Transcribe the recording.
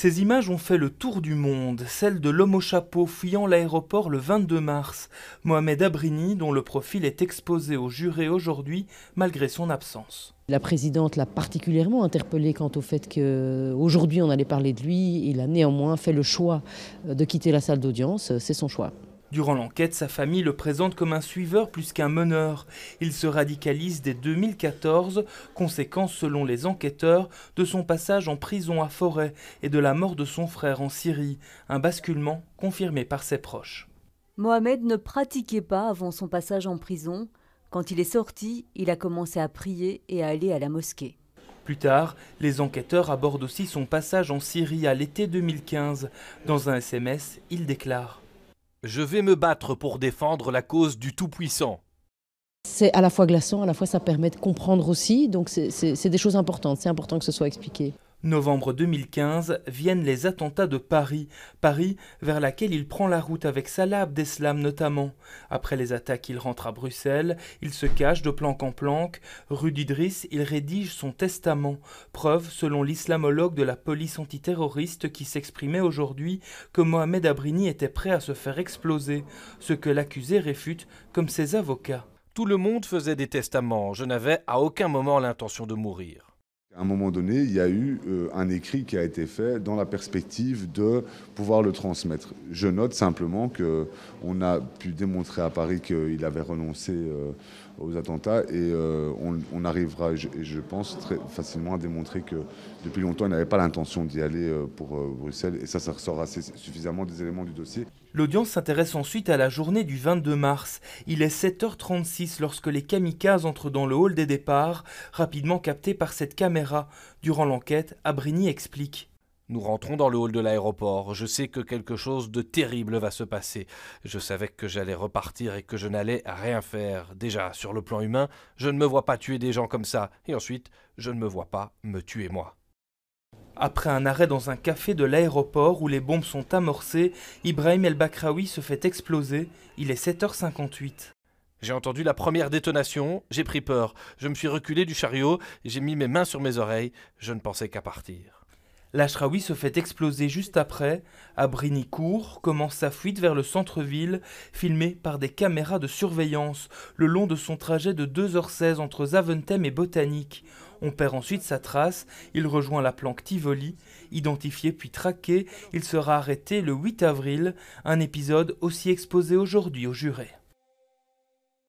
Ces images ont fait le tour du monde, celle de l'homme au chapeau fuyant l'aéroport le 22 mars, Mohamed Abrini, dont le profil est exposé aux jurés aujourd'hui malgré son absence. La présidente l'a particulièrement interpellé quant au fait qu'aujourd'hui on allait parler de lui. Il a néanmoins fait le choix de quitter la salle d'audience. C'est son choix. Durant l'enquête, sa famille le présente comme un suiveur plus qu'un meneur. Il se radicalise dès 2014, conséquence selon les enquêteurs de son passage en prison à Forêt et de la mort de son frère en Syrie, un basculement confirmé par ses proches. Mohamed ne pratiquait pas avant son passage en prison. Quand il est sorti, il a commencé à prier et à aller à la mosquée. Plus tard, les enquêteurs abordent aussi son passage en Syrie à l'été 2015. Dans un SMS, il déclare je vais me battre pour défendre la cause du Tout-Puissant. C'est à la fois glaçant, à la fois ça permet de comprendre aussi, donc c'est des choses importantes, c'est important que ce soit expliqué. Novembre 2015, viennent les attentats de Paris, Paris vers laquelle il prend la route avec Salab d'eslam notamment. Après les attaques, il rentre à Bruxelles, il se cache de planque en planque, rue d'Idriss, il rédige son testament, preuve selon l'islamologue de la police antiterroriste qui s'exprimait aujourd'hui que Mohamed Abrini était prêt à se faire exploser, ce que l'accusé réfute comme ses avocats. Tout le monde faisait des testaments, je n'avais à aucun moment l'intention de mourir. À un moment donné, il y a eu euh, un écrit qui a été fait dans la perspective de pouvoir le transmettre. Je note simplement qu'on a pu démontrer à Paris qu'il avait renoncé euh, aux attentats et euh, on, arrivera, je, je pense, très facilement à démontrer que depuis longtemps, il n'avait pas l'intention d'y aller pour Bruxelles et ça, ça ressort assez suffisamment des éléments du dossier. L'audience s'intéresse ensuite à la journée du 22 mars. Il est 7h36 lorsque les kamikazes entrent dans le hall des départs, rapidement captés par cette caméra Durant l'enquête, Abrini explique. Nous rentrons dans le hall de l'aéroport. Je sais que quelque chose de terrible va se passer. Je savais que j'allais repartir et que je n'allais rien faire. Déjà, sur le plan humain, je ne me vois pas tuer des gens comme ça. Et ensuite, je ne me vois pas me tuer moi. Après un arrêt dans un café de l'aéroport où les bombes sont amorcées, Ibrahim El Bakraoui se fait exploser. Il est 7h58. J'ai entendu la première détonation, j'ai pris peur. Je me suis reculé du chariot, j'ai mis mes mains sur mes oreilles, je ne pensais qu'à partir. L'Ashraoui se fait exploser juste après. À Brinicourt commence sa fuite vers le centre-ville, filmée par des caméras de surveillance, le long de son trajet de 2h16 entre Zaventem et Botanique. On perd ensuite sa trace, il rejoint la planque Tivoli. Identifié puis traqué, il sera arrêté le 8 avril, un épisode aussi exposé aujourd'hui aux jurés.